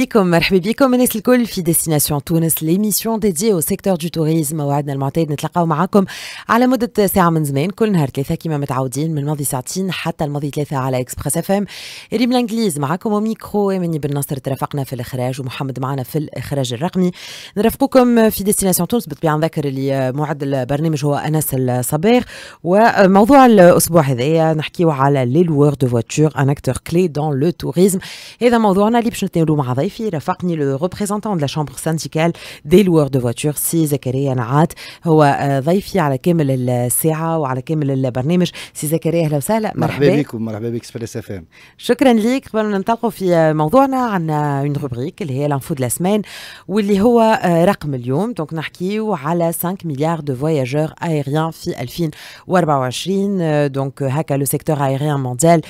بكم مرحبا بكم الناس الكل في ديستيناسيون تونس ليميسيون ديدي او سيكتور دو توريزم موعدنا المعتاد نتلاقاو معاكم على مده ساعه من زمان كل نهار ثلاثه كما متعودين من الماضي ساعتين حتى الماضي ثلاثه على اكسبريس اف ام ريم الانجليز معاكم وميكرو امني بن نصر ترافقنا في الاخراج ومحمد معنا في الاخراج الرقمي نرافقكم في ديستيناسيون تونس بالطبيعه نذكر اللي موعد البرنامج هو انس الصباغ وموضوع الاسبوع هذايا نحكيو على لي لوور دو فواتور ان اكتور كلي دون لو توريزم هذا موضوعنا اللي باش نتناولوه مع ضيفي رافقني لو ريبريزونتون دو شامبر سانديكال دي لوور دو فواتور سي زكريا نعات هو آه، ضيفي على كامل الساعه وعلى كامل البرنامج سي زكريا اهلا وسهلا مرحبا, مرحبا بكم مرحبا بك اكسبريس اف ام شكرا ليك قبل ما ننطلقوا في آه، موضوعنا عندنا اون روبريك اللي هي لانفو دو لا سمان واللي هو آه، رقم اليوم دونك نحكيو على 5 مليار دو فواياجور ايريان في 2024 دونك هكا لو سيكتور ايريان مونديال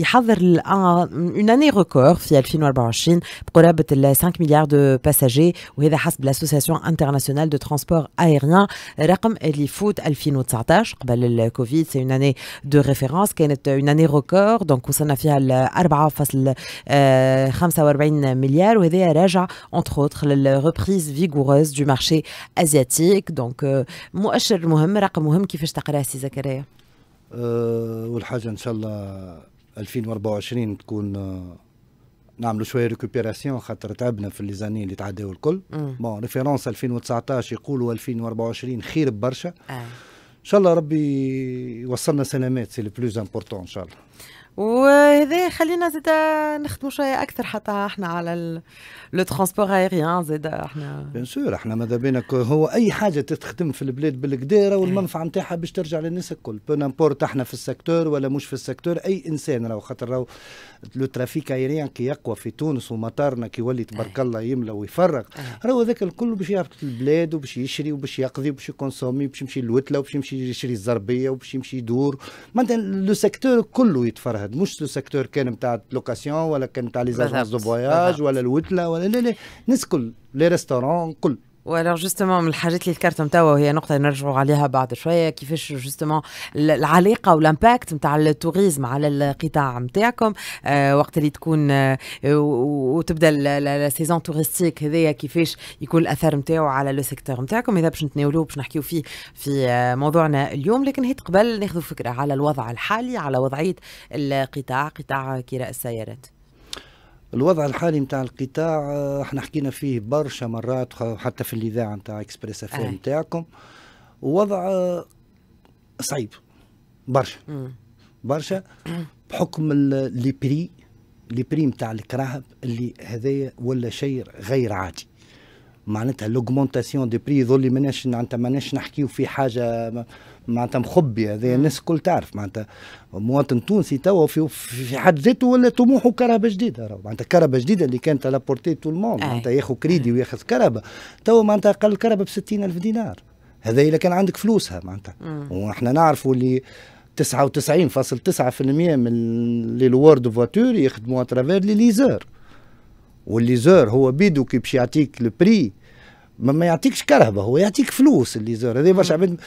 يحضر الان اون اني ريكور في 2024 بقرابه 5 مليار دو باساجي وهذا حسب لاسوسياسيون انترناسيونال دو ترانسبور ايريان رقم اللي فوت 2019 قبل الكوفيد سي اون اني دو ريفيرونس كانت اون اني ريكور دونك وصلنا فيها 4.45 مليار وهذا راجع انتر اوتر للريبريز فيغوروز دو مارشي ازياتيك دونك مؤشر مهم رقم مهم كيفاش تقراه سي زكريا أه والحاجه ان شاء الله 2024 تكون نعملوا شويه ريكوبيراسيون خاطر تعبنا في ليزاني اللي تعداو الكل بون ريفيرونس 2019 يقولوا 2024 خير برشا آه. ان شاء الله ربي يوصلنا سلامات سي لو بلوز امبورطون ان شاء الله وهذا خلينا زاد نخدموا شويه اكثر حتى احنا على لو ترونسبور ايريان زاد احنا بيان سور احنا ماذا بينا هو اي حاجه تتخدم في البلاد بالقداره والمنفعه إيه. نتاعها باش ترجع للناس الكل بو نامبورت احنا في السيكتور ولا مش في السيكتور اي انسان راهو خاطر راهو لو ترافيك ايريان كي يقوى في تونس ومطارنا كي يولي تبارك إيه. الله يملى ويفرغ إيه. راهو هذاك الكل باش يعرف البلاد وباش يشري وباش يقضي وباش يكونسومي وباش يمشي للوتله وباش يمشي يشري الزربيه وباش يمشي يدور معناتها لو سيكتور كله يتفرغ هذا مش لو سيكتور كان نتاع لوكاسيون ولا كان نتاع لي زاجونس دو فواياج ولا الوتله ولا لا لا الناس الكل لي ريستورون كل والو جوستومون من الحاجات اللي ذكرتهم توا وهي نقطة نرجعوا عليها بعد شوية كيفاش جوستومون العلاقة والامباكت نتاع التوريزم على القطاع نتاعكم آه وقت اللي تكون آه وتبدا السيزون توريستيك هذايا كيفاش يكون الاثر نتاعو على لو سيكتور نتاعكم إذا باش نتناولوه باش نحكيو فيه في آه، موضوعنا اليوم لكن هي قبل ناخذوا فكرة على الوضع الحالي على وضعية القطاع قطاع كراء السيارات الوضع الحالي نتاع القطاع آه، احنا حكينا فيه برشا مرات حتى في الاذاعه نتاع اكسبريس اف نتاعكم وضع آه، صعيب برشا برشا بحكم لي بري لي بري نتاع الكراهب اللي هذايا ولا شيء غير عادي معناتها لوغمونتاسيون دي بري يظل ماناش معناتها ماناش نحكيو في حاجه معناتها مخبيه هذايا الناس الكل تعرف معناتها مواطن تونسي توا في, في حد ذاته ولا طموحه كرهبه جديده معناتها كرهبه جديده اللي كانت على بورتي تو الموند معناتها ياخذ كريدي وياخذ كرهبه توا معناتها اقل كرهبه ب 60000 دينار هذا اذا كان عندك فلوسها معناتها ونحن نعرفوا اللي 99.9% من لي لوار دو فواتور يخدموا اترافير لي ليزور والليزور هو بيدو كي باش يعطيك البري ما, ما يعطيكش كرهبه هو يعطيك فلوس الليزور هذا برشا عباد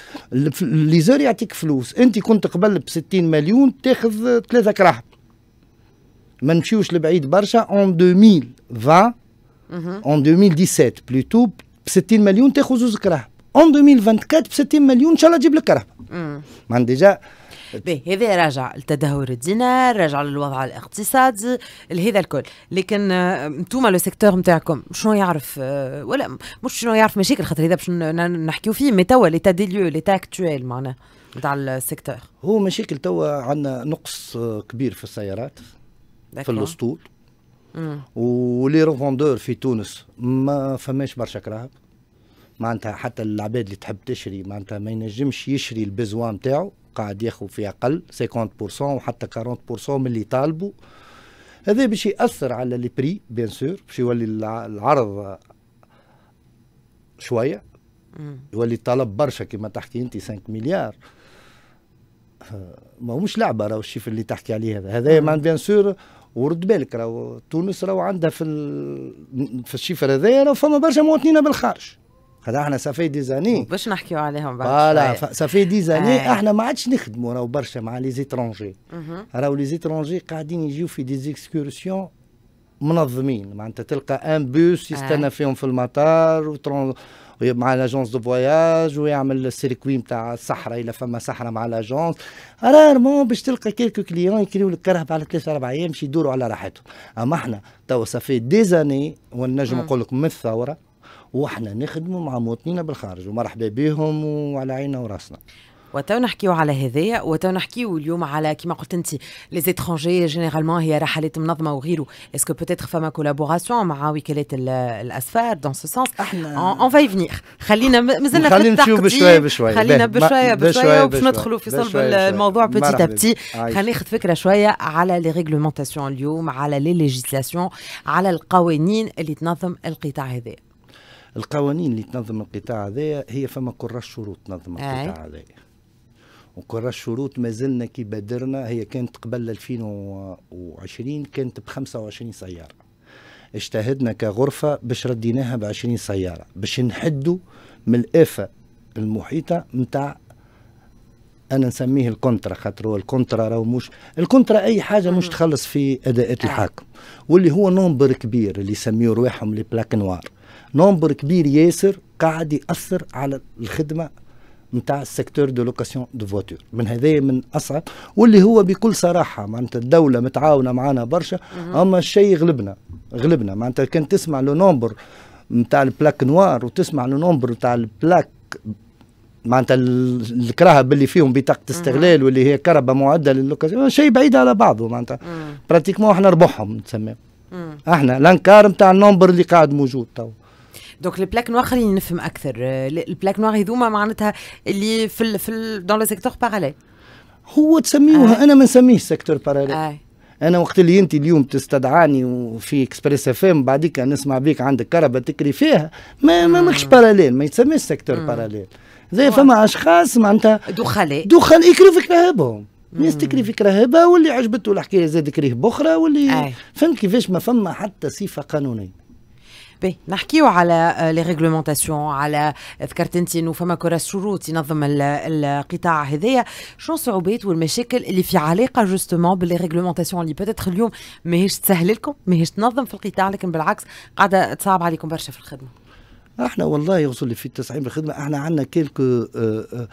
الليزور يعطيك فلوس انت كنت قبل ب 60 مليون تاخذ ثلاثه كراهب ما نمشيوش لبعيد برشا اون 2020 اون 2017 بلوتو ب 60 مليون تاخذ زوز كراهب اون 2024 ب 60 مليون ان شاء الله تجيب لك كرهبه معناتها ديجا هذا راجع لتدهور الدينار راجع للوضع الاقتصادي لهذا الكل لكن انتوما آه، لو سيكتور نتاعكم شنو يعرف آه، ولا مش شنو يعرف مشاكل خاطر هذا باش نحكيو فيه مي توا ليتا دي ليو ليتا اكتويل معناها نتاع السيكتور هو مشاكل توا عندنا نقص آه، كبير في السيارات في الاسطول ولي روفوندور في تونس ما فماش برشا كراهب معناتها حتى العباد اللي تحب تشري معناتها ما ينجمش يشري البزوان نتاعو قاعد ياخذ في اقل 50% وحتى 40% من اللي طالبوا هذا باش ياثر على لي بري بيان سور باش يولي العرض شويه يولي الطلب برشا كما تحكي انت 5 مليار ما هو مش لعبه راهو الشيف اللي تحكي عليه هذا هذا معناتها بيان سور ورد بالك راهو تونس راهو عندها في ال... في الشيفر هذايا راهو فما برشا مواطنين بالخارج قد احنا دي زاني باش نحكيو عليهم بعد فوالا دي زاني آه. احنا ما عادش نخدموا راهو برشا مع لي زيترونجي راهو لي زيترونجي قاعدين يجيو في دي زيكسكورسيون منظمين معناتها تلقى ان بوس آه. يستنى آه. فيهم في المطار وترون... مع لاجونس دو فواياج ويعمل السيركوي نتاع الصحراء الا فما صحراء مع لاجونس رارمون باش تلقى كيلكو كليون يكريو لك كرهب على ثلاثة اربع ايام باش يدوروا على راحتهم اما احنا توا سافي دي زاني ونجم نقول لك من الثوره واحنا نخدموا مع مواطنينا بالخارج ومرحبا بهم وعلى عيننا وراسنا وتو نحكيو على هذايا وتو نحكيو اليوم على كما قلت انت لي زيترونجي جينيرالمون هي رحلات منظمه وغيره اسكو بوتيتر فما كولابوراسيون مع وكالات الاسفار دون سو سونس احنا اون فاي فينيغ خلينا مازلنا في خلينا نمشيو بشويه بشويه خلينا بشويه بشويه باش ندخلوا في صلب الموضوع تا بتي خلينا ناخذ فكره شويه على لي ريغلومونتاسيون اليوم على لي ليجيسلاسيون على القوانين اللي تنظم القطاع هذايا القوانين اللي تنظم القطاع هذايا هي فما كراش شروط تنظم القطاع هذايا وكراش الشروط ما زلنا كي بدرنا هي كانت قبل 2020 كانت ب 25 سياره اجتهدنا كغرفه باش رديناها ب 20 سياره باش نحدوا من الافه المحيطه نتاع انا نسميه الكونترا خاطر هو الكونترا راهو مش الكونترا اي حاجه مش تخلص في اداءات الحاكم واللي هو نومبر كبير اللي يسميوا رواحهم لي بلاك نوار نومبر كبير ياسر قاعد ياثر على الخدمه نتاع السيكتور دو لوكاسيون دو فواتور من هذايا من اصعب واللي هو بكل صراحه معناتها الدوله متعاونه معنا برشا اما الشيء غلبنا غلبنا معناتها كان تسمع لو نومبر نتاع البلاك نوار وتسمع لو نومبر نتاع البلاك معناتها الكراهب اللي فيهم بطاقه استغلال واللي هي كربه معده للوكاسيون شيء بعيد على بعضه معناتها براتيكمون احنا ربحهم نسميه احنا لانكار نتاع النومبر اللي قاعد موجود تو دونك البلاك نوار خليني نفهم اكثر البلاك نوار هذوما معناتها اللي في الـ في دون لو سيكتور باراليل هو تسميوها آه. انا ما نسميهش سيكتور باراليل آه. انا وقت اللي انت اليوم تستدعاني وفي اكسبريس اف ام بعديك نسمع بيك عندك كربة تكري فيها ما ما ماكش باراليل ما يتسميش سيكتور باراليل زي فما اشخاص معناتها دخلاء دخل يكريو في كراهبهم ناس تكري في كراهبها واللي عجبته الحكايه زاد كريه بخرى واللي آه. فهمت كيفاش ما فما حتى صفه قانونيه باهي نحكيو على آه، لي ريغلومونتاسيون على ذكرت انت انه فما كره شروط ينظم القطاع هذايا شنو الصعوبات والمشاكل اللي في علاقه جوستومون باللي ريغلومونتاسيون اللي بتدخل اليوم ماهيش تسهل لكم ماهيش تنظم في القطاع لكن بالعكس قاعده تصعب عليكم برشا في الخدمه احنا والله يوصل في التسعين بالخدمه احنا عندنا كيلكو آه، آه،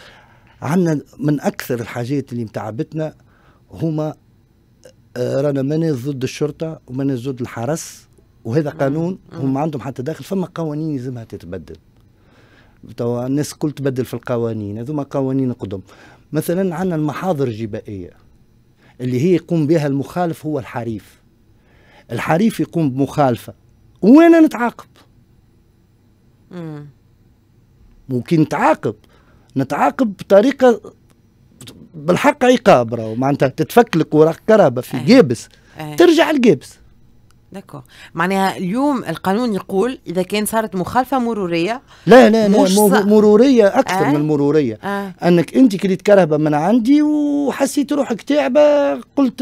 عندنا من اكثر الحاجات اللي متعبتنا هما رانا ماني ضد الشرطه وماني ضد الحرس وهذا نعم. قانون نعم. هم عندهم حتى داخل فما قوانين لازمها تتبدل توا الناس الكل تبدل في القوانين هذوما قوانين قدم مثلا عندنا المحاضر الجبائيه اللي هي يقوم بها المخالف هو الحريف الحريف يقوم بمخالفه وين نتعاقب ممكن نتعاقب نتعاقب بطريقه بالحق عقاب راهو معناتها تتفكلك وراك كرهبه في إيه. جيبس إيه. ترجع الجيبس دكو معناها اليوم القانون يقول اذا كان صارت مخالفه مروريه لا لا لا مروريه اكثر آه؟ من المروريه آه؟ انك انت كريت كرهبه من عندي وحسيت روحك تعبه قلت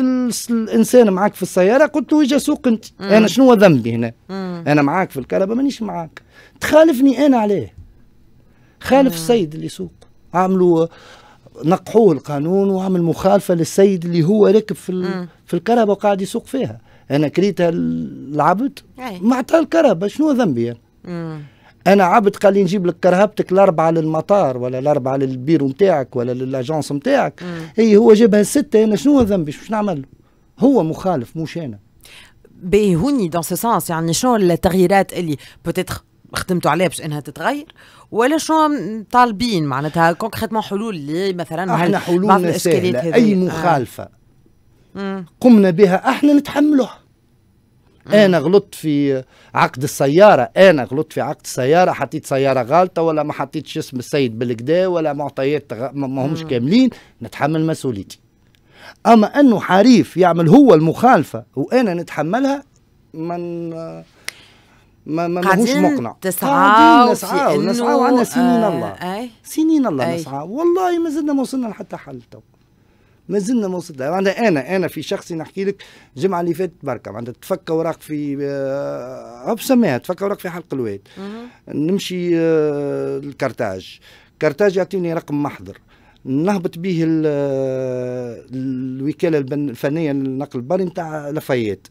الانسان معاك في السياره قلت له اجا سوق انت انا شنو ذنبي هنا مم. انا معاك في الكرهبه مانيش معاك تخالفني انا عليه خالف مم. السيد اللي سوق عملوا نقحوه القانون وعمل مخالفه للسيد اللي هو راكب في في الكرهبه وقاعد يسوق فيها انا كريتها العبد معناتها الكرهبه شنو ذنبي انا انا عبد قال لي نجيب لك كرهبتك الاربعه للمطار ولا الاربعه للبيرو نتاعك ولا للاجونس نتاعك اي هو جابها السته انا شنو ذنبي شنو نعمل هو مخالف مش انا هوني دون سو سونس يعني شنو التغييرات اللي بوتيتر خدمتوا عليها باش انها تتغير ولا شنو طالبين معناتها كونكريتمون حلول اللي مثلا احنا حلولنا سهله اي مخالفه آه. قمنا بها احنا نتحملوها انا غلطت في عقد السياره انا غلطت في عقد السياره حطيت سياره غالطه ولا ما حطيتش اسم السيد بالكدا ولا معطيات ما همش كاملين نتحمل مسؤوليتي اما انه حريف يعمل هو المخالفه وانا نتحملها من ما ما ماهوش مقنع تسعى نسعى ونسعى وعندنا سنين الله سنين الله نسعى والله ما زلنا ما وصلنا لحتى حل تو ما زلنا ما وصلنا معناتها انا انا في شخصي نحكي لك الجمعه اللي فاتت بركه معناتها تفك اوراق في او آه، سماها تفك اوراق في حلق الواد نمشي الكرتاج آه، كرتاج يعطيني رقم محضر نهبط به آه، الوكاله الفنيه للنقل البري نتاع لفايات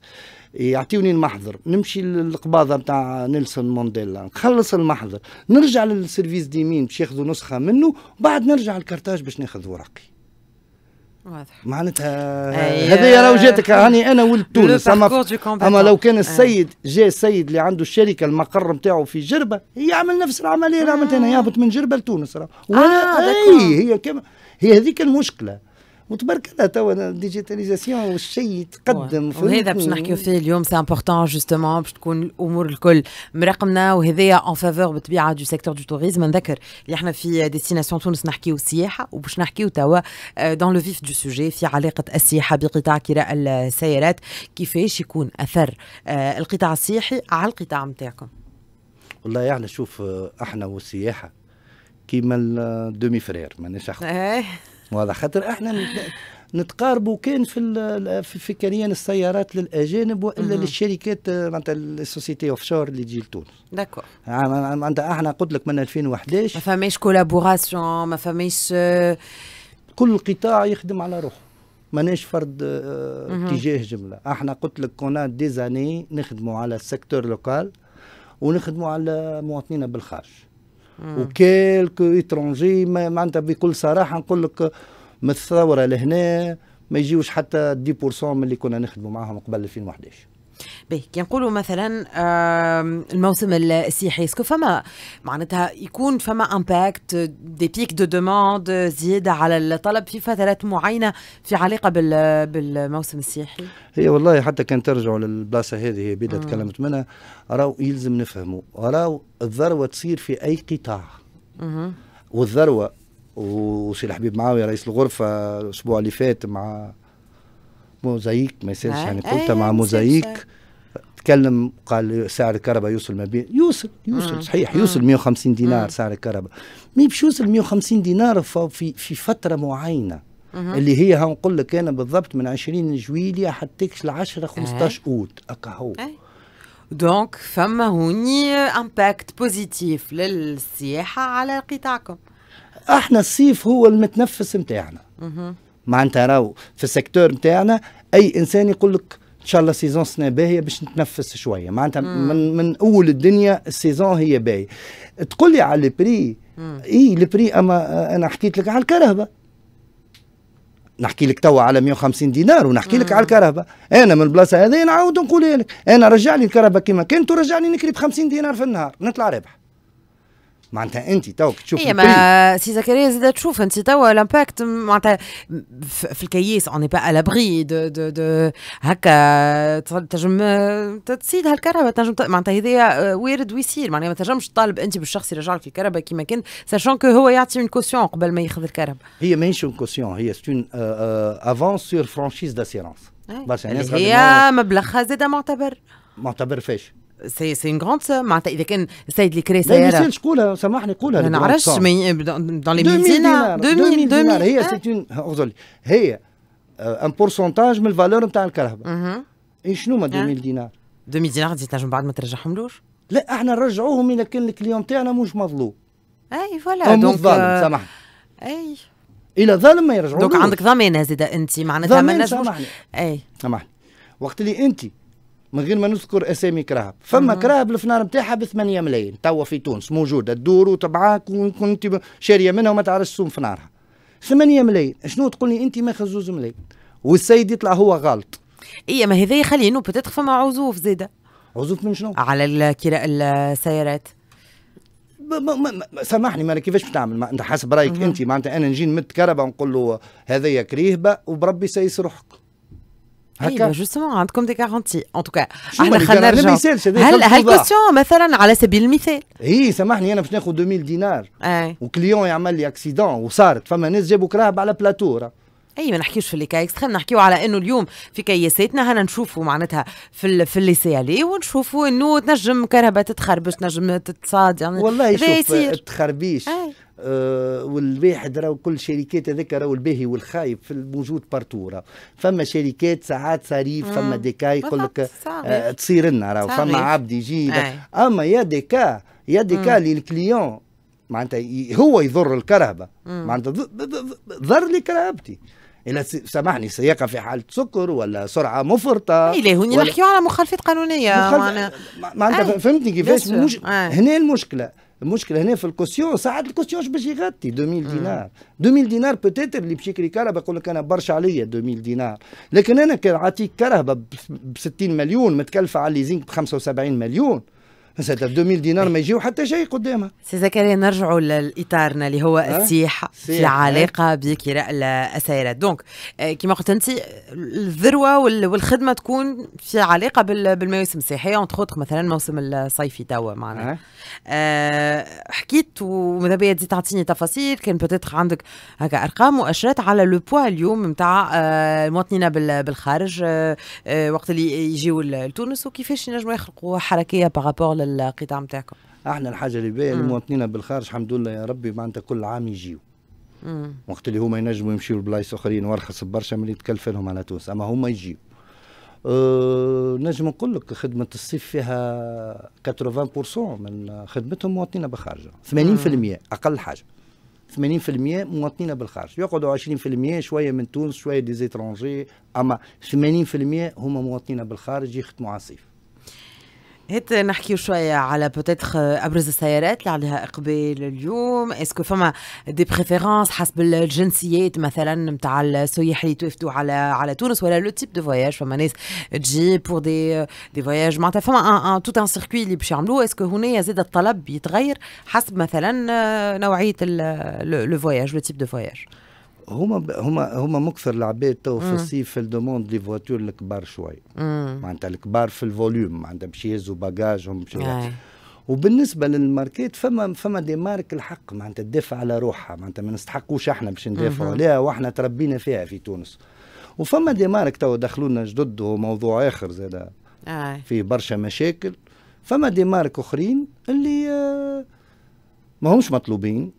يعطيوني المحضر نمشي للقباضه نتاع نيلسون مونديلا نخلص المحضر نرجع للسيرفيس ديمين باش ياخذوا نسخه منه بعد نرجع لكرتاج باش ناخذ ورقي واضح معناتها أيه لو آه، جاتك آه، هاني انا ولد تونس اما اما لو كان آه. السيد جاء السيد اللي عنده الشركه المقر نتاعو في جربه يعمل نفس العمليه اللي عملت إيه انا يهبط من جربه لتونس راه آه هي هي كما هي هذيك المشكله وتبارك الله توا ديجيتاليزاسيون والشيء يتقدم وهذا باش نحكيو فيه اليوم سي امبورتون جوستومون باش تكون الامور الكل مرقمنا وهذايا اون فافور بالطبيعه دو سيكتور دو توريزم نذكر اللي احنا في ديستيناسيون تونس نحكيو السياحه وباش نحكيو توا دون لو فيف دو سوجي في علاقه السياحه بقطاع كراء السيارات كيفاش يكون اثر آه، القطاع السياحي على القطاع نتاعكم والله يعني شوف آه، احنا والسياحه كيما الدومي فرير ماناش واضح خاطر احنا نتقاربوا كان في في كريان السيارات للاجانب والا للشركات آه، معناتها السوسيتي اوف شور اللي تجي لتونس داكور معناتها احنا قلت لك من 2011 ما فماش كولابوراسيون ما فماش آه، كل قطاع يخدم على روحه ماناش فرد اتجاه آه، جمله احنا قلت لك كنا ديزاني نخدموا على السيكتور لوكال ونخدموا على مواطنينا بالخارج وكالك اترونجي معناتها بكل صراحه نقول لك من الثوره لهنا ما يجيوش حتى 10% من اللي كنا نخدموا معاهم قبل 2011 باهي كي نقولوا مثلا الموسم السياحي اسكو فما معناتها يكون فما امباكت دي بيك دو دوموند زياده على الطلب في فترات معينه في علاقه بالموسم السياحي هي والله حتى كان ترجعوا للبلاصه هذه بدا تكلمت منها راهو يلزم نفهموا راهو الذروه تصير في اي قطاع والذروه وسي الحبيب معاويه رئيس الغرفه الاسبوع اللي فات مع موزايك ما يسالش آه، يعني قلت آه، مع موزايك آه. تكلم قال سعر الكهرباء يوصل ما بين يوصل يوصل مم. صحيح يوصل 150 دينار مم. سعر الكهرباء ما باش يوصل 150 دينار في في فتره معينه مم. اللي هي هنقول لك انا بالضبط من 20 جويليه حتى ل 10 15 اوت اكاهو هو دونك فما هوني امباكت بوزيتيف للسياحه على قطاعكم احنا الصيف هو المتنفس نتاعنا معناتها راهو في السيكتور نتاعنا اي انسان يقول لك ان شاء الله سيزون سنه باهيه باش نتنفس شويه معناتها من من اول الدنيا السيزون هي باهيه تقول لي على البري اي البري اما انا حكيت لك على الكرهبه نحكي لك توا على 150 دينار ونحكي لك على الكرهبه انا من البلاصه هذه نعاود نقولها لك انا رجع لي الكرهبه كما كانت ورجع لي نكري ب 50 دينار في النهار نطلع رابح معناتها انت توك تشوف ايه ما سي زكريا زاد تشوف انت توا الامباكت معناتها في الكيس اوني با على دو دو دو هكا تنجم تصيد هالكهرباء تنجم معناتها هذايا وارد ويصير معناتها ما تنجمش تطالب انت بالشخص يرجع لك الكهرباء كيما كان ساشون كو هو يعطي اون كوسيون قبل ما ياخذ الكهرباء هي ماهيش اون كوسيون هي اون افونس سور فرانشيز داسيرونس هي مبلغها زاد معتبر معتبر فاش سي سي غروند سوم معناتها اذا كان السيد اللي كرا سياره لا قولها سامحني قولها ما نعرفش مي دون لي ميزين دينار 2000 دينار هي سيتون هي ان بورسونتاج من الفالور نتاع الكهرباء اي شنو ما 2000 دينار 2000 دينار انت تنجم بعد ما ترجعهملوش لا احنا نرجعوهم اذا كان الكليون تاعنا مش مظلوم اي فوالا دونك ظالم سامحني اي الى ظالم ما يرجعوش دونك عندك ضمانه زيد انت معناتها ما نجمش اي سامحني وقت اللي انت من غير ما نذكر اسامي كراهب فما كراهب الفنار نتاعها ب 8 ملايين توا في تونس موجوده تدور وتبعاك وكنت شاريه منها وما تعرفش سوم فنارها 8 ملايين شنو تقول لي انت ماخذ زوز ملايين والسيد يطلع هو غلط اي ما هذا يخلي انه بتدخل فما عزوف زاده عزوف من شنو؟ على الكراء السيارات ما ما سامحني ما انا كيفاش بتعمل انت حسب رايك انت معناتها انا نجي نمد كربه ونقول له هذايا كريهبه وبربي سيس روحك هكا جوستومون عندكم دي كارونتي ان توكا احنا خلينا نرجع هل هل كوستيون مثلا على سبيل المثال اي سامحني انا باش ناخذ 2000 دينار وكليون يعمل لي اكسيدون وصارت فما ناس جابوا كراهب على بلاتوره اي ما نحكيوش في الكايكس خلينا نحكيو على انه اليوم في كياساتنا هنا نشوفوا معناتها في ال... في سيالي ونشوفوا انه تنجم كرهبه تتخربش تنجم تتصاد يعني والله شوف تخربيش آه والواحد راه كل شركات هذاك راه الباهي والخايب في الموجود بارتورا فما شركات ساعات صريف فما ديكا يقول لك آه تصير لنا راه فما عبد يجي اما يا ديكا يا ديكا للكليون معناتها هو يضر الكرهبه معناتها ضر لي كرهبتي إلا سامحني سياقة في حالة سكر ولا سرعة مفرطة إلى إيه، هوني ولا... نحكيو على مخالفات قانونية مخالف... معنا معناتها فهمتني كيفاش مش... آه. هنا المشكلة المشكله هنا في الكوسيون ساعات الكوسيون باش يغطي 2000 دينار 2000 دينار بوتيتر اللي بشكل كرهبه يقول لك انا برشا عليا 2000 دينار لكن انا كان عطيك كرهبه ب 60 مليون متكلفه على الليزينغ ب 75 مليون مثلا 2000 دينار إيه. ما يجيو حتى شيء قدامها سي زكريا نرجعوا لاطارنا اللي هو السياحه في علاقة بكراء الاسيرات آه، دونك كما قلت انت الذروه والخدمه تكون في علاقه بالمواسم السياحيه اونتخ مثلا موسم الصيفي توا معنا أه حكيت وماذا بيا تزيد تعطيني تفاصيل كان بوتيتر عندك هكا ارقام واشرات على لو بوا اليوم نتاع آه، المواطنين بالخارج آه، وقت اللي يجيو لتونس وكيفاش ينجموا يخلقوا حركيه بارابور القطاع نتاعكم احنا الحاجه اللي باهيه المواطنين بالخارج الحمد لله يا ربي معناتها كل عام يجيو وقت اللي هما ينجموا يمشيوا لبلايص اخرين وارخص برشا من اللي تكلف لهم على تونس اما هما يجيو أه نجم نقول لك خدمه الصيف فيها 80% من خدمتهم مواطنين بالخارج 80% اقل حاجه 80% مواطنين بالخارج يقعدوا 20% شويه من تونس شويه ديزيترونجي اما 80% هما مواطنين بالخارج يخدموا على الصيف هات نحكيو شوية على بوتيتخ euh, أبرز السيارات اللي عليها إقبال اليوم اسكو فما دي بريفيرونس حسب الجنسيات مثلا نتاع السياح اللي توافدوا على على تونس ولا لو تيب دو فواياج فما ناس تجي بور دي دي فواياج معناتها فما ان توت ان سيركوي اللي باش يعملوه اسكو هنايا زاد الطلب يتغير حسب مثلا euh, نوعية لو فواياج لو تيب دو فواياج هما هما هما مكثر العباد تو في الصيف في الدوموند دي فواتور الكبار شوي معناتها الكبار في الفوليوم معناتها باش يهزوا باجاجهم باش وبالنسبه للماركات فما فما دي مارك الحق معناتها تدافع على روحها معناتها ما نستحقوش احنا باش ندافعوا عليها واحنا تربينا فيها في تونس وفما دي مارك تو دخلوا لنا جدد وموضوع اخر زاد في برشا مشاكل فما دي مارك اخرين اللي آه، ما همش مطلوبين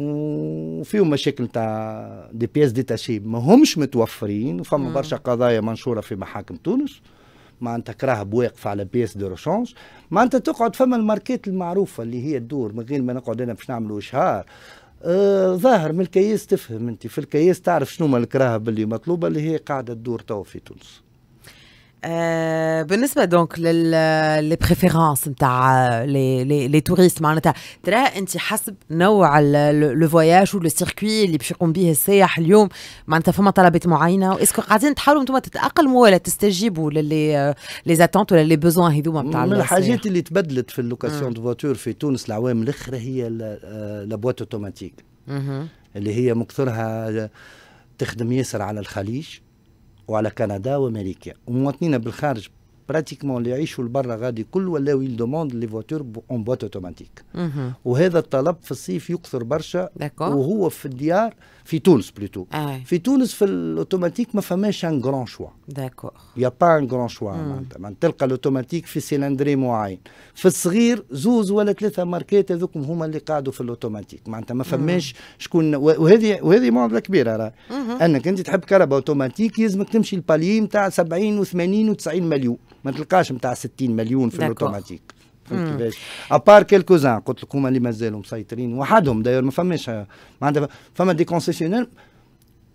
وفيهم مشاكل تاع دي بيس ديتاشي ما همش متوفرين وفما برشا قضايا منشوره في محاكم تونس معناتها كراهب بواقف على بيس دو روشونج معناتها تقعد فما الماركات المعروفه اللي هي الدور من غير ما نقعد انا باش نعملوا اشهار آه ظاهر من الكياس تفهم انت في الكياس تعرف شنو ما الكراهب اللي مطلوبه اللي هي قاعده تدور تو في تونس Euh, بالنسبه دونك لي بريفيرونس نتاع لي لي لي توريست معناتها ترى انت حسب نوع لو فواياج ولو سيركوي اللي باش يقوم به السياح اليوم معناتها فما طلبات معينه واسكو قاعدين تحاولوا انتم تتاقلموا ولا تستجيبوا للي لي زاتونت ولا لي بوزوان هذوما نتاع من الحاجات اللي تبدلت في اللوكاسيون دو فواتور في تونس العوام الاخر هي لا بواط اوتوماتيك اللي هي مكثرها تخدم ياسر على الخليج وعلى كندا وامريكا ومواطنينا بالخارج براتيكمون اللي يعيشوا لبرا غادي كل ولاو يلدوموند لي فواتور اون بوات اوتوماتيك وهذا الطلب في الصيف يكثر برشا وهو في الديار في تونس بلوتو في تونس في الاوتوماتيك ما فماش ان غران شوا داكور يا با ان غران شوا معناتها تلقى الاوتوماتيك في سيلندري معين في الصغير زوز ولا ثلاثه ماركات هذوكم هما اللي قاعدوا في الاوتوماتيك معناتها ما فماش شكون وهذه وهذه معضله كبيره راه انك انت تحب كهرباء اوتوماتيك يلزمك تمشي الباليي نتاع 70 و80 و90 مليون ما تلقاش نتاع 60 مليون في الاوتوماتيك كيفاش ابار كيلكوزان قلت لك هما اللي مازالوا مسيطرين وحدهم داير ما فماش معناتها فما دي كونسيسيونير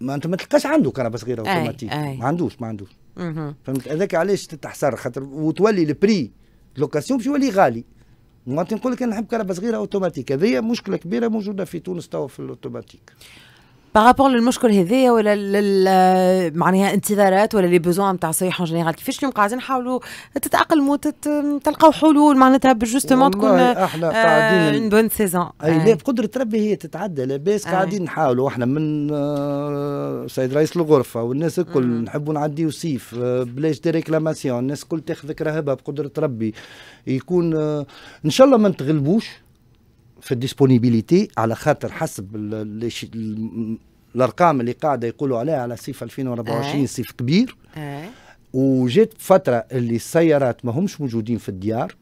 ما انت ما تلقاش عنده كهرباء صغيره اوتوماتيك ما عندوش ما عندوش فهمت هذاك علاش تتحسر خاطر وتولي البري لوكاسيون باش يولي غالي نقول لك انا نحب كهرباء صغيره اوتوماتيك هذه مشكله كبيره موجوده في تونس توا في الاوتوماتيك بارابور للمشكل هذايا ولا معناها انتظارات ولا لي بوزوان نتاع الصيح اون جينيرال كيفاش اليوم قاعدين نحاولوا تتاقلموا تلقاو حلول معناتها جوستومون تكون احنا قاعدين اون بون سيزون اي لا بقدره ربي هي تتعدى لاباس قاعدين نحاولوا احنا من سيد رئيس الغرفه والناس الكل نحبوا نعديوا سيف بلاش دي ريكلاماسيون الناس الكل تاخذك رهبها بقدره ربي يكون ان شاء الله ما نتغلبوش في الديسبونيبيليتي على خاطر حسب الارقام اللي قاعده يقولوا عليها على صيف 2024 إيه. صيف كبير آه. وجات فتره اللي السيارات ما همش موجودين في الديار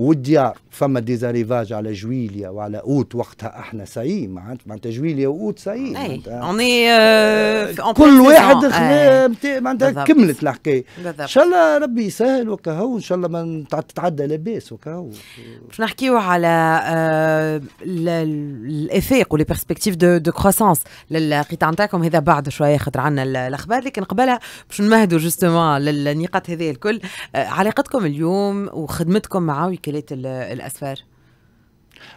والديار فما ديزاريفاج على جويليا وعلى اوت وقتها احنا سايي معناتها معناتها جويليا واوت اي اوني euh, اه كل واحد آه. معناتها كملت الحكايه ان شاء الله ربي يسهل وكهو ان شاء الله ما تتعدى لاباس وكهو باش نحكيو على الافاق ولي بيرسبكتيف دو دو كروسونس للقطاع نتاعكم هذا بعد شويه خاطر عندنا الاخبار لكن قبلها باش نمهدوا جوستومون للنقاط هذه الكل آه، علاقتكم اليوم وخدمتكم مع ويك وكالات الاسفار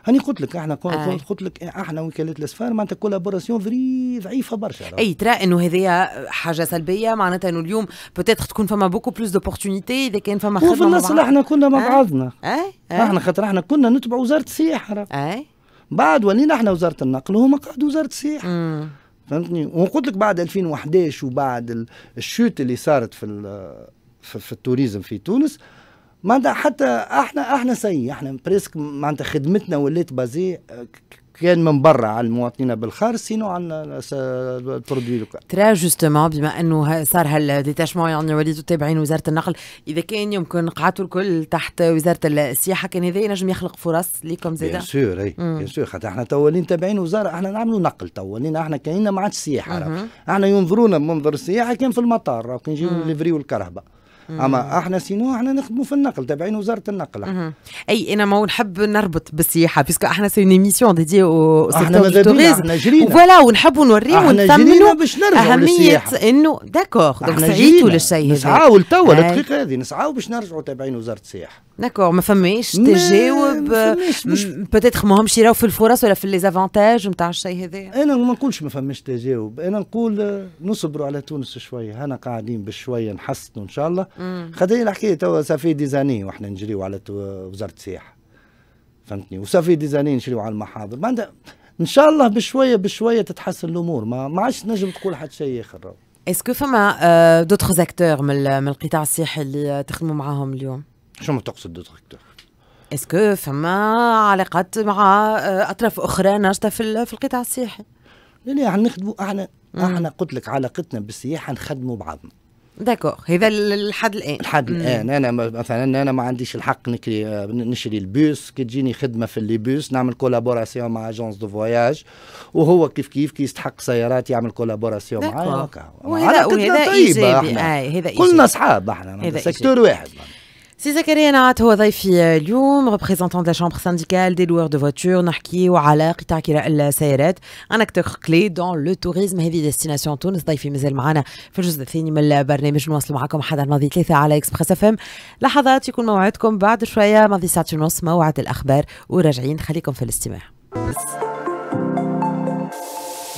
هني قلت لك احنا آه. قلت لك احنا وكاله الاسفار معناتها كولابوراسيون ضعيفه برشا اي ترى انه هذايا حاجه سلبيه معناتها انه اليوم بوتيتر تكون فما بوكو بلوس دوبورتونيتي اذا كان فما خدمه وفي الاصل احنا كنا مع آه. بعضنا آه. آه. احنا خاطر احنا كنا نتبع وزاره السياحه اي آه. بعد ولينا احنا وزاره النقل وهما قعدوا وزاره السياحه فهمتني وقلت لك بعد 2011 وبعد الشوت اللي صارت في, في التوريزم في تونس معناتها حتى احنا احنا سي احنا بريسك معناتها خدمتنا ولات بازي آه، كان من برا على المواطنين بالخارج سينو على البرودوي لوكال. ترى جوستومون بما انه صار هالديتاشمون يعني وليتوا تابعين وزاره النقل اذا كان يمكن قعدتوا الكل تحت وزاره السياحه كان هذا ينجم يخلق فرص ليكم زاده؟ بيان سور اي بيان سور خاطر احنا تولين تابعين وزاره احنا نعملوا نقل تولين احنا كاننا ما عادش سياحه احنا ينظرونا منظر السياحه كان في المطار كي نجيو نليفريو الكرهبه. اما احنا سينو احنا نخدموا في النقل تابعين وزاره النقل اي انا ما نحب نربط بالسياحه بيسكو احنا سي اون ايميسيون ديدي او سيكتور دو توريزم وفوالا ونحبوا نوريو ونثمنوا اهميه انه داكور دونك سعيتوا للشيء هذا نسعاو توا إيه. الدقيقه هذه نسعاو باش نرجعوا تابعين وزاره السياحه داكور ما فماش تجاوب ما همش يراو في الفرص ولا في ليزافونتاج نتاع الشيء هذا انا ما نقولش ما فماش تجاوب انا نقول نصبروا على تونس شويه هنا قاعدين بشويه نحسنوا ان شاء الله خاطر نحكي توا صافي ديزاني واحنا نجريو على وزاره السياحه فهمتني وصافي ديزاني نجريو على المحاضر معناتها ان شاء الله بشويه بشويه تتحسن الامور ما, ما عادش تنجم تقول حتى شيء اخر اسكو فما دوتخ آه، اكتور من, القطاع السياحي اللي تخدموا معاهم اليوم؟ شنو تقصد دوتخ اكتور؟ اسكو فما علاقات مع آه، اطراف اخرى ناشطه في, في القطاع السياحي؟ لا لا احنا نخدموا احنا احنا قلت لك علاقتنا بالسياحه نخدموا بعضنا داكور هذا لحد الان لحد الان انا مثلا انا ما عنديش الحق نكري نشري البوس كي تجيني خدمه في اللي بوس نعمل كولابوراسيون مع اجونس دو فواياج وهو كيف كيف كي يستحق سيارات يعمل كولابوراسيون معايا وهذا وهذا ايجابي آه، هذا ايجابي كلنا اصحاب احنا سيكتور واحد سي زكريا نعات هو ضيفي اليوم ريبريزونتون دو شامبر سانديكال دي لوور دو فواتور نحكيو على قطاع كراء السيارات انا كتر كلي دون لو توريزم هذه ديستيناسيون تونس ضيفي مازال معنا في الجزء الثاني من البرنامج نواصل معكم حدا الماضي ثلاثة على اكسبريس اف ام لحظات يكون موعدكم بعد شوية ماضي ساعتين ونص موعد الاخبار وراجعين خليكم في الاستماع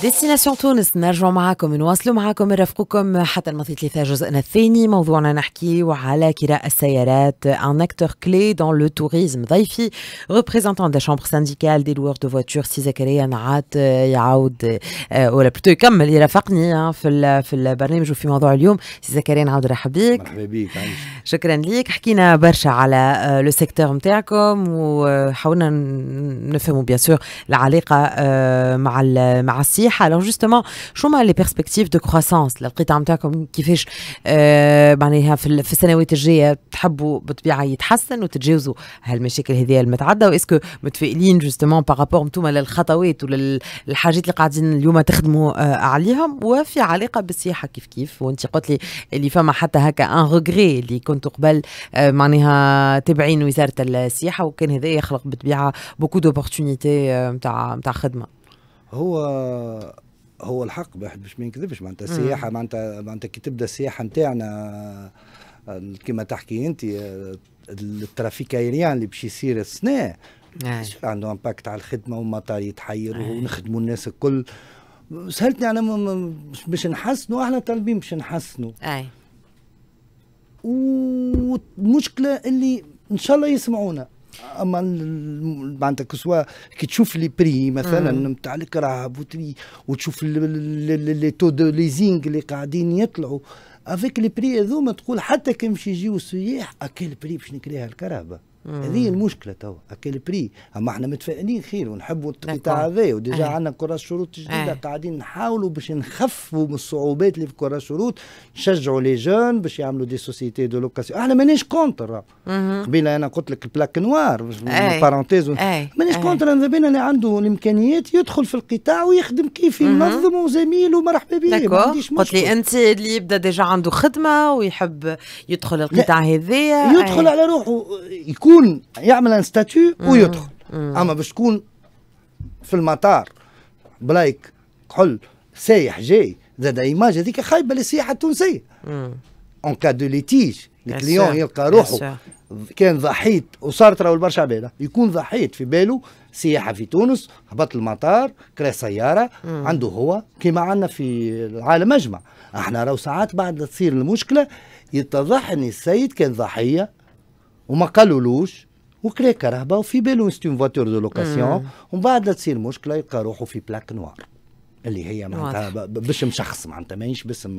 ديستيناسيون تونس نرجعوا معاكم نواصلوا معاكم نرافقوكم حتى الماضي ثلاثة جزءنا الثاني موضوعنا نحكي على كراء السيارات ان اكتور كلي دون لو توريزم ضيفي ريبريزونتون دو شامبر سانديكال دي لوور دو فواتور سي زكريا نعات يعاود ولا بلوتو يكمل يرافقني في في البرنامج وفي موضوع اليوم سي زكريا نعاود نرحب بك مرحبا بك شكرا ليك حكينا برشا على لو euh, سيكتور نتاعكم وحاولنا euh, نفهموا بيان سور العلاقه euh, مع مع السياحه مليحه لو جوستومون شو ما لي بيرسبكتيف دو كروسانس عم نتاعكم كيفاش آه معناها في, في السنوات الجايه تحبوا بالطبيعه يتحسن وتتجاوزوا هالمشاكل هذيا المتعدة واسكو متفائلين جوستومون بارابور نتوما للخطوات وللحاجات اللي قاعدين اليوم تخدموا آه عليهم وفي علاقه بالسياحه كيف كيف وانت قلت لي اللي فما حتى هكا ان روغري اللي كنتوا قبل آه معناها تابعين وزاره السياحه وكان هذا يخلق بالطبيعه بوكو دوبورتونيتي نتاع نتاع خدمه هو هو الحق واحد باش ما ينكذبش معناتها السياحه معناتها معناتها كي تبدا السياحه نتاعنا كما تحكي انت الترافيك ايريان اللي باش يصير السنه عنده امباكت على الخدمه والمطار يتحير ونخدموا الناس الكل سالتني انا باش نحسنوا احنا طالبين باش نحسنوا اي والمشكله اللي ان شاء الله يسمعونا اما معناتها كسوا كي تشوف لي بري مثلا نتاع الكراب وتشوف لي تو دو ليزينغ اللي قاعدين يطلعوا افيك لي بري هذوما تقول حتى كي يجيو السياح اكل بري باش نكريها الكرهبه هذه المشكله توا اكل بري اما احنا متفائلين خير ونحبوا القطاع هذا وديجا عندنا كرة شروط جديده أيه. قاعدين نحاولوا باش نخفوا من الصعوبات اللي في كرة شروط نشجعوا لي جون باش يعملوا دي سوسيتي دو لوكاسيون احنا مانيش كونتر قبيله انا قلت لك البلاك نوار بارونتيز مانيش كونتر هذا بينا اللي عنده الامكانيات يدخل في القطاع ويخدم كيف ينظم وزميل ومرحبا به ما عنديش مشكل قلت لي انت اللي يبدا ديجا عنده خدمه ويحب يدخل القطاع هذايا يدخل أيه. على روحه يكون يكون يعمل ان ستاتيو ويدخل اما باش تكون في المطار بلايك كحل سايح جاي زاد ايماج هذيك خايبه للسياحه التونسيه اون كا دو ليتيج الكليون يلقى روحه كان ضحيت وصارت راهو برشا عباده يكون ضحيت في باله سياحه في تونس هبط المطار كرا سياره مم. عنده هو كما عندنا في العالم اجمع احنا راهو ساعات بعد تصير المشكله يتضح ان السيد كان ضحيه وما قالولوش وكري كرهبه وفي بالو ستون اون فواتور دو لوكاسيون ومن بعد تصير مشكله يلقى روحه في بلاك نوار اللي هي معناتها باسم شخص معناتها ماهيش باسم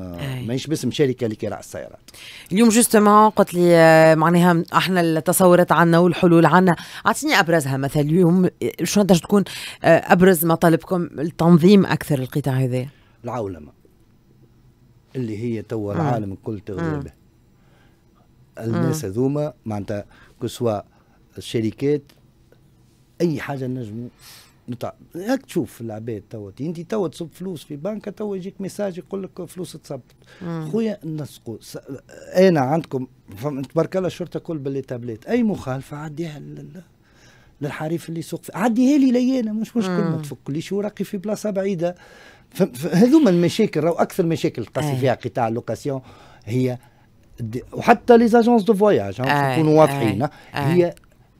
ماهيش باسم شركه اللي كيراعي السيارات. اليوم جوستومون قلت لي آه، معناها احنا التصورات عندنا والحلول عندنا، اعطيني ابرزها مثلا اليوم شنو تنجم تكون آه، ابرز مطالبكم التنظيم اكثر القطاع هذا؟ العولمه اللي هي تو العالم الكل تغرب الناس هذوما معناتها كسوا الشركات اي حاجه نجموا نتع... هاك تشوف العباد توا انت توا تصب فلوس في بنك توا يجيك ميساج يقول لك فلوس تصبت خويا نسقوا س... انا عندكم تبارك الله الشرطه كل باللي تابلات اي مخالفه عديها لل... للحريف اللي يسوق عديها لي لي انا مش مشكل ما تفكليش وراقي في بلاصه بعيده ف... ف... هذوما المشاكل راهو اكثر مشاكل قاسي فيها قطاع اللوكاسيون هي وحتى لي زاجونس دو فواياج نكونوا واضحين آه، آه، آه. هي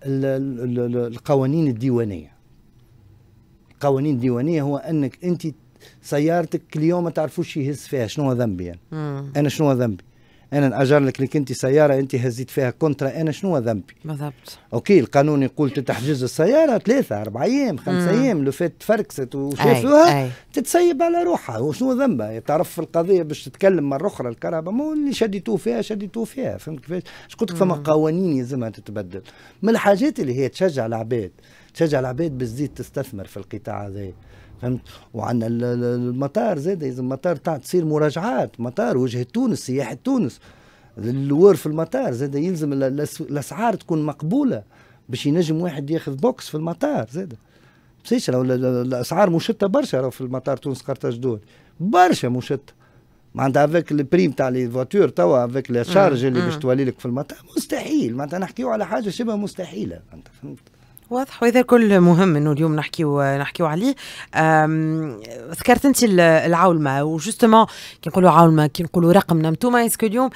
القوانين الديوانيه القوانين الديوانيه هو انك انت سيارتك اليوم ما تعرفوش يهز فيها شنو ذنبي يعني. انا شنو ذنبي انا ناجر لك لك انت سياره انت هزيت فيها كونترا انا شنو ذنبي؟ بالضبط اوكي القانون يقول تحجز السياره ثلاثه اربع ايام خمس ايام لو فات تفركست وشافوها تتسيب على روحها وشنو ذنبها؟ يعني تعرف في القضيه باش تتكلم مره اخرى الكهرباء ما اللي شديتو فيها شديتو فيها فهمت كيفاش؟ اش قلت لك فما قوانين يلزمها تتبدل من الحاجات اللي هي تشجع العباد تشجع العباد بالزيت تستثمر في القطاع هذا فهمت وعندنا المطار زاد اذا المطار تاع تصير مراجعات مطار وجهه تونس سياحه تونس الور في المطار زاد يلزم الاسعار تكون مقبوله باش ينجم واحد ياخذ بوكس في المطار زاد مشيش الاسعار مشته برشا راهو في المطار تونس قرطاج دول برشا مشته معناتها افيك البريم تاع لي فواتور توا افيك لا شارج اللي باش توالي لك في المطار مستحيل معناتها نحكيو على حاجه شبه مستحيله انت فهمت واضح وهذا كل مهم انه اليوم نحكيو نحكيو عليه ذكرت انت العولمه وجوستومون كي نقولوا عولمه كي نقولوا رقمنا انتوما اسكو اليوم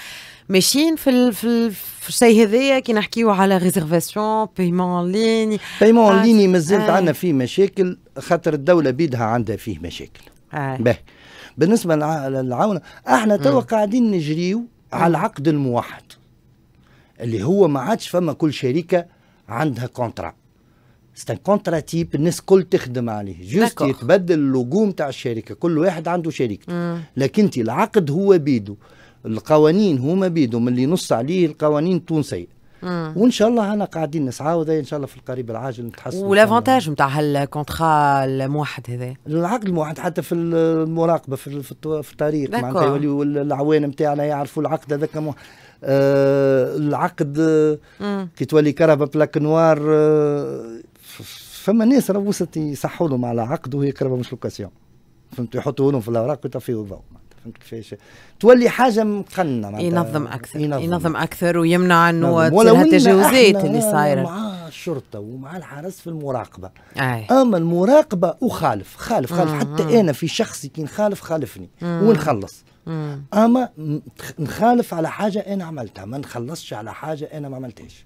ماشيين في ال في, الشيء هذايا كي نحكيو على ريزرفاسيون بيمون ليني بيمون آه ليني مازالت آه. عندنا فيه مشاكل خاطر الدوله بيدها عندها فيه مشاكل آه. باهي بالنسبه للعولمه احنا توا قاعدين نجريو على العقد الموحد اللي هو ما عادش فما كل شركه عندها كونترا سي كونترا تيب الناس كل تخدم عليه جوست يتبدل اللوجو نتاع الشركه كل واحد عنده شركته لكن انت العقد هو بيدو القوانين هما بيدو من اللي نص عليه القوانين التونسيه وان شاء الله انا قاعدين نسعى وذا ان شاء الله في القريب العاجل نتحسن والافونتاج نتاع هالكونترا الموحد هذا العقد الموحد حتى في المراقبه في في الطريق معناتها يولي العوان نتاعنا يعرفوا العقد هذاك آه العقد كي تولي كهرباء بلاك نوار آه فما ناس راه وسط يصحوا لهم على عقد وهي قربة مش لوكاسيون فهمت يحطوا لهم في الاوراق ويطفيوا الضوء فهمت كيفاش تولي حاجه مقننه ينظم اكثر ينظم, ينظم اكثر ويمنع انه التجاوزات اللي صايره مع الشرطه ومع الحرس في المراقبه أي. اما المراقبه وخالف خالف خالف مم. حتى انا في شخصي كي نخالف خالفني مم. ونخلص مم. اما نخالف على حاجه انا عملتها ما نخلصش على حاجه انا ما عملتهاش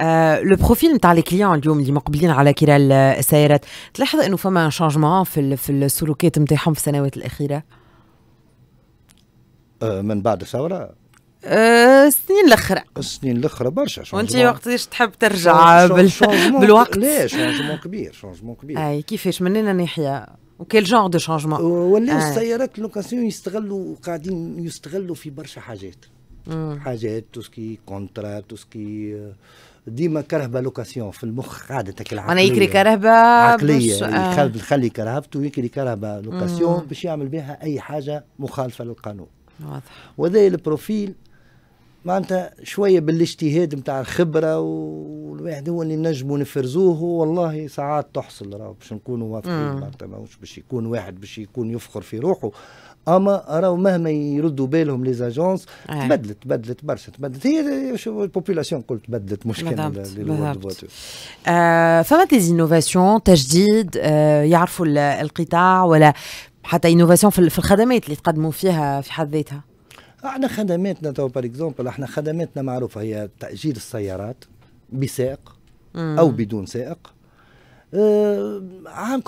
لو آه، بروفيل نتاع لي كليون اليوم اللي مقبلين على كلا السيارات تلاحظ انه فما شانجمون في في السلوكات نتاعهم في السنوات الاخيره آه، من بعد الثوره آه، السنين الاخرى السنين الاخرى برشا وانت وقتاش تحب ترجع بال... بالوقت لا شونجمون كبير شونجمون كبير اي كيفاش من هنا ناحيه وكيل جونغ دو شونجمون ولاو السيارات لوكاسيون يستغلوا قاعدين يستغلوا في برشا حاجات مم. حاجات توسكي كونترا توسكي آه ديما كرهبه لوكاسيون في المخ عاده العقليه انا يكري كرهبه عقليه آه. يخلي كرهبته يكري كرهبه لوكاسيون باش يعمل بها اي حاجه مخالفه للقانون واضح وهذا البروفيل معناتها شويه بالاجتهاد نتاع الخبره والواحد هو اللي نجموا نفرزوه والله ساعات تحصل راه باش نكونوا واضحين معناتها ماهوش باش يكون واحد باش يكون يفخر في روحه اما راهو مهما يردوا بالهم لي زاجونس إيه. تبدلت تبدلت برشا تبدلت هي البوبولاسيون قلت تبدلت مشكله آه، فما دي زينوفاسيون تجديد آه، يعرفوا القطاع ولا حتى انوفاسيون في الخدمات اللي تقدموا فيها في حد ذاتها احنا خدماتنا تو بار اكزومبل احنا خدماتنا معروفه هي تاجير السيارات بسائق او بدون سائق Euh,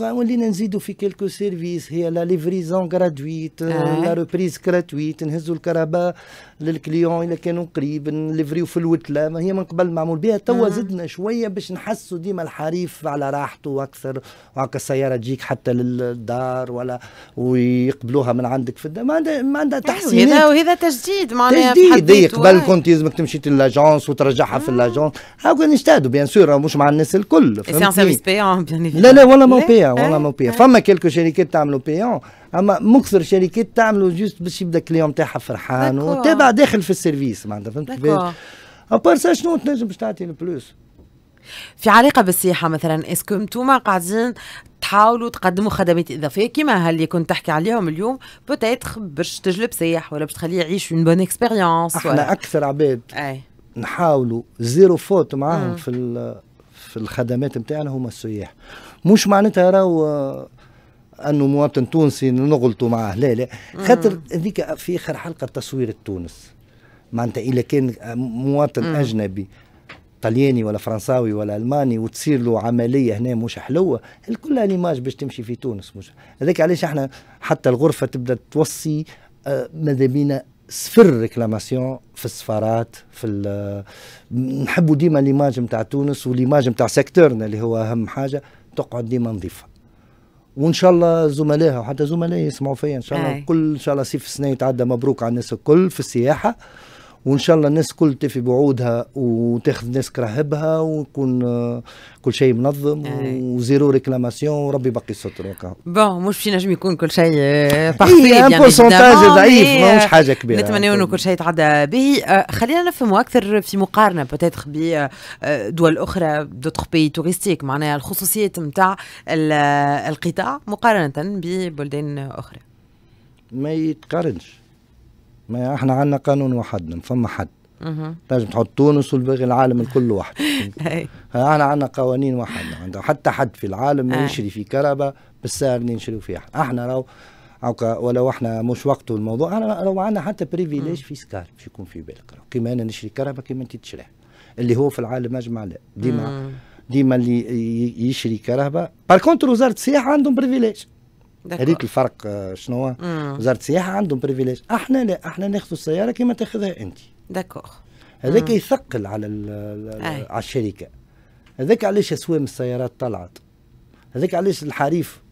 on fait quelques services, la livraison gratuite, euh, la reprise gratuite, le carabas, للكليون الا كانوا قريب نليفريو في الوتله ما هي من قبل معمول بها توا زدنا شويه باش نحسوا ديما الحريف على راحته اكثر وهكا السياره تجيك حتى للدار ولا ويقبلوها من عندك في الدار ما عندها ما عندها أيوة، تحسين وهذا وهذا تجديد معناها تجديد اي قبل أيوة. كنت لازمك تمشي للاجونس وترجعها في الاجونس هاكا نجتهدوا بيان سور مش مع الناس الكل فهمتني؟ لا لا ولا مو بيان إيه، ولا مو بيان إيه. فما كيلكو شركات تعملوا بيان اما مكثر شركات تعملوا جوست باش يبدا الكليون تاعها فرحان وتابع داخل في السيرفيس معناتها فهمت كيفاش ابار سا شنو تنجم باش تعطي البلوس في علاقه بالسياحه مثلا اسكو انتوما قاعدين تحاولوا تقدموا خدمات اضافيه كما اللي كنت تحكي عليهم اليوم بوتيتر باش تجلب سياح ولا باش تخليه يعيش اون بون اكسبيريونس احنا ولا. اكثر عباد أي. نحاولوا زيرو فوت معاهم mm. في في الخدمات نتاعنا هما السياح مش معناتها راهو انه مواطن تونسي نغلطوا معاه لا لا خاطر هذيك في اخر حلقه تصوير التونس معناتها اذا كان مواطن مم. اجنبي طلياني ولا فرنساوي ولا الماني وتصير له عمليه هنا مش حلوه كلها ليماج باش تمشي في تونس مش هذاك علاش احنا حتى الغرفه تبدا توصي آه، ماذا بينا صفر ريكلاماسيون في السفارات في نحبوا ديما ليماج نتاع تونس وليماج نتاع سيكتورنا اللي هو اهم حاجه تقعد ديما نظيفه وان شاء الله زملائها وحتى زملائي يسمعوا فيا ان شاء الله آه. كل ان شاء الله سيف السنه يتعدى مبروك على الناس الكل في السياحه وان شاء الله الناس كل تفي بعودها وتاخذ ناس كرهبها ويكون آه، كل شيء منظم آه. وزيرو ريكلاماسيون وربي باقي الستر هكا بون مش في ينجم يكون كل شيء آه، إيه، يعني ان بورسونتاج ضعيف ماهوش حاجه إيه، كبيره نتمنى انه كل شيء يتعدى به خلينا نفهموا اكثر في مقارنه بتاتخ بدول اخرى دوطخ بي توريستيك معناها الخصوصيات نتاع القطاع مقارنه ببلدان اخرى ما يتقارنش ما احنا عندنا قانون واحد من فما حد لازم تحط تونس والباقي العالم الكل واحد احنا عندنا قوانين عندنا حتى حد في العالم ما آه. يشري في كهرباء بالسعر اللي نشريو فيه احنا راهو أوكا ولو احنا مش وقته الموضوع انا لو عندنا حتى بريفيليج في سكار باش يكون في بالك كيما انا نشري كهرباء كيما انت تشريها اللي هو في العالم اجمع لا ديما ديما اللي يشري كهرباء بار كونتر وزاره السياحه عندهم بريفيليج هذيك الفرق آه، شنو وزاره السياحه عندهم بريفيليج احنا لا احنا ناخذ السياره كما تاخذها انت داكوغ هذاك يثقل على على الشركه هذاك علاش اسوام السيارات طلعت هذاك علاش الحريف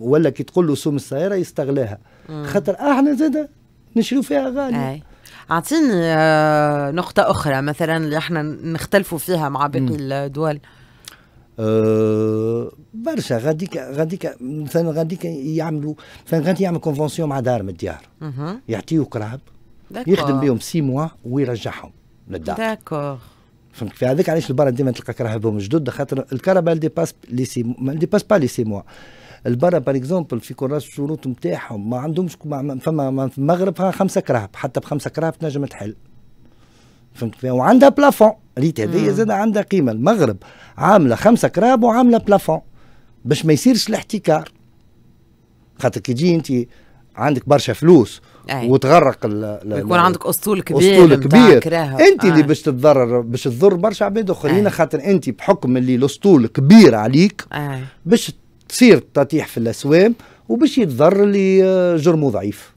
ولا كي تقول له سوم السياره يستغلاها خاطر احنا زاد نشرو فيها غالي أي. اعطيني آه، نقطة أخرى مثلا اللي احنا نختلفوا فيها مع باقي الدول آه، برشا غاديك غاديك مثلا غاديك يعملوا مثلا غادي يعمل كونفونسيون مع دار من الديار يعطيه كراب يخدم بهم سي موا ويرجعهم للدار داكور فهمت في هذاك علاش البرا ديما تلقى كرهبهم جدد خاطر الكهرباء ديباس لي سي ديباس با لي سي موا البرا بار اكزومبل في كراس الشروط نتاعهم ما عندهمش فما في المغرب خمسه كرهب حتى بخمسه كرهب تنجم تحل فهمت وعندها بلافون ريت هذه زاد عندها قيمه المغرب عامله خمسه كراب وعامله بلافون باش ما يصيرش الاحتكار خاطر كي تجي انت عندك برشا فلوس أي. وتغرق ويكون عندك اسطول كبير اسطول كبير انت آه. اللي باش تتضرر باش تضر برشا عباد اخرين خاطر انت بحكم اللي الاسطول كبير عليك باش تصير تطيح في الاسوام وباش يتضر اللي آه، جرمه ضعيف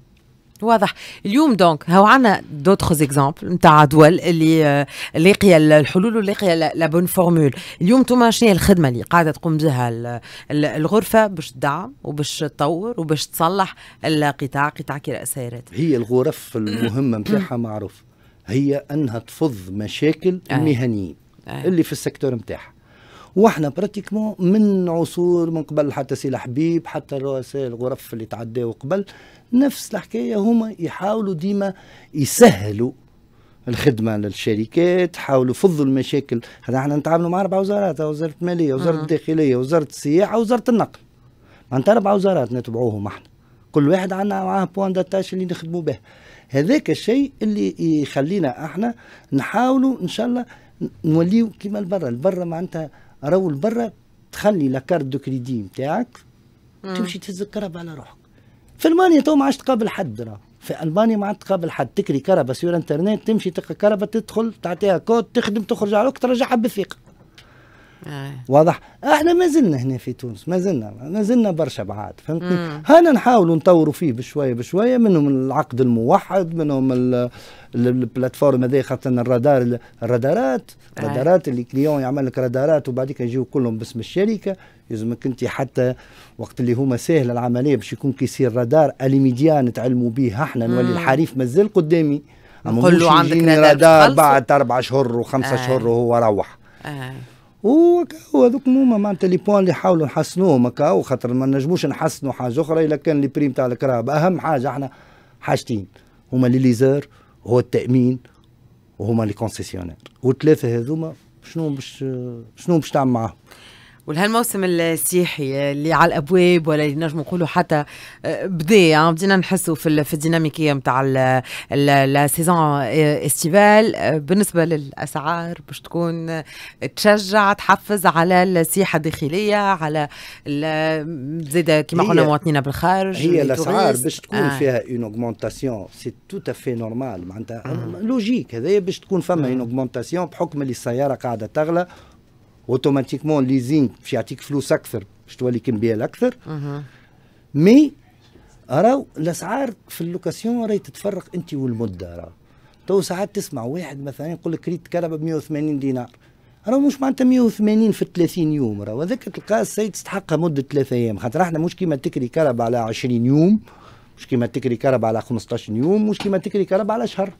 واضح اليوم دونك هو عندنا دوتر زيكزامبل نتاع دول اللي آه، لاقيه الحلول ولاقيه لا بون فورمول اليوم انتم شنو هي الخدمه اللي قاعده تقوم بها الغرفه باش تدعم وباش تطور وباش تصلح القطاع قطاع كراء السيارات هي الغرف المهمه نتاعها معروف هي انها تفض مشاكل المهنيين اللي في السيكتور نتاعها واحنا براتيكمون من عصور من قبل حتى سي الحبيب حتى رؤساء الغرف اللي تعداو قبل نفس الحكايه هما يحاولوا ديما يسهلوا الخدمه للشركات حاولوا فضوا المشاكل هذا احنا نتعاملوا مع اربع وزارات وزاره الماليه وزاره آه. الداخليه وزاره السياحه وزاره النقل معناتها اربع وزارات نتبعوهم احنا كل واحد عندنا معاه بوان داتاش اللي نخدموا به هذاك الشيء اللي يخلينا احنا نحاولوا ان شاء الله نوليو كيما البرة البرة معناتها راهو برا تخلي لاكارت دو كريدي نتاعك تمشي تهز الكرهبة على روحك في المانيا تو ما عادش تقابل حد راه في المانيا ما عادش تقابل حد تكري كرهبة سير انترنت تمشي تلقى كرهبة تدخل تعطيها كود تخدم تخرج على روحك ترجعها بالثقه آه. واضح احنا ما زلنا هنا في تونس ما زلنا ما زلنا برشا بعاد فهمتني هانا نحاولوا نطوروا فيه بشويه بشويه منهم العقد الموحد منهم البلاتفورم هذه خاطر الرادار الرادارات آه. اللي كليون يعمل لك رادارات وبعديك يجيو كلهم باسم الشركه يلزمك انت حتى وقت اللي هما سهل العمليه باش يكون كيصير رادار الميديا نتعلموا به احنا نولي الحريف مازال قدامي نقول له عندك رادار بعد اربع شهور وخمسه آه. شهور وهو روح آه. وهذوك هما معناتها لي بوان اللي حاولوا نحسنوهم هكا خاطر ما نجموش نحسنوا حاجه اخرى الا كان لي بريم تاع الكراب اهم حاجه احنا حاجتين هما لي ليزر هو التامين وهما لي كونسيسيونير والثلاثه هذوما شنو باش شنو باش تعمل معاهم ولهالموسم السياحي اللي على الابواب ولا نجم نقولوا حتى آه، بدا آه، بدينا نحسوا في الديناميكيه نتاع لا سيزون آه، استيفال بالنسبه للاسعار باش تكون تشجع تحفز على السياحه الداخليه على زيد كما قلنا مواطنين بالخارج هي الاسعار باش تكون آه. فيها اون اوغمونتاسيون سي تو افي نورمال معناتها لوجيك هذايا باش تكون فما اون اوغمونتاسيون بحكم اللي السياره قاعده تغلى اوتوماتيكمون ليزينغ باش يعطيك فلوس اكثر باش تولي كمبيال اكثر مي راهو الاسعار في اللوكاسيون راهي تتفرق انت والمده راه تو ساعات تسمع واحد مثلا يقول لك ريت كهرباء ب 180 دينار راهو مش معناتها 180 في 30 يوم راهو هذاك تلقاه السيد تستحقها مده ثلاثة ايام خاطر احنا مش كيما تكري كهرباء على 20 يوم مش كيما تكري كهرباء على 15 يوم مش كيما تكري كهرباء على شهر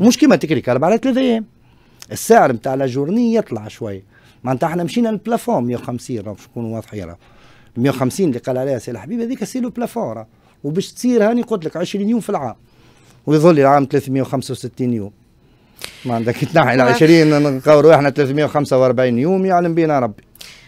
مش كيما تكري كهرباء على ثلاثة ايام السعر نتاع لا جورني يطلع شويه معناتها احنا مشينا للبلافون 150 راه باش نكونوا واضحين راه 150 اللي قال عليها سي الحبيب هذيك سي لو بلافون وباش تصير هاني قلت لك 20 يوم في العام ويظل العام 365 يوم ما عندك تنحي ال 20 نقولوا روحنا 345 يوم يعلم بينا ربي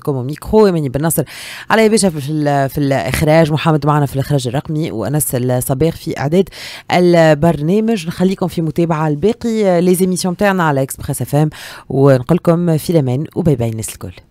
ناخذكم وميكرو مني بن نصر علي باشا في, ال في الاخراج محمد معنا في الاخراج الرقمي وانس الصباغ في اعداد البرنامج نخليكم في متابعه الباقي زيميسيون آه، تاعنا على اكسبريس اف ام ونقول لكم في الامان وباي باي الناس الكل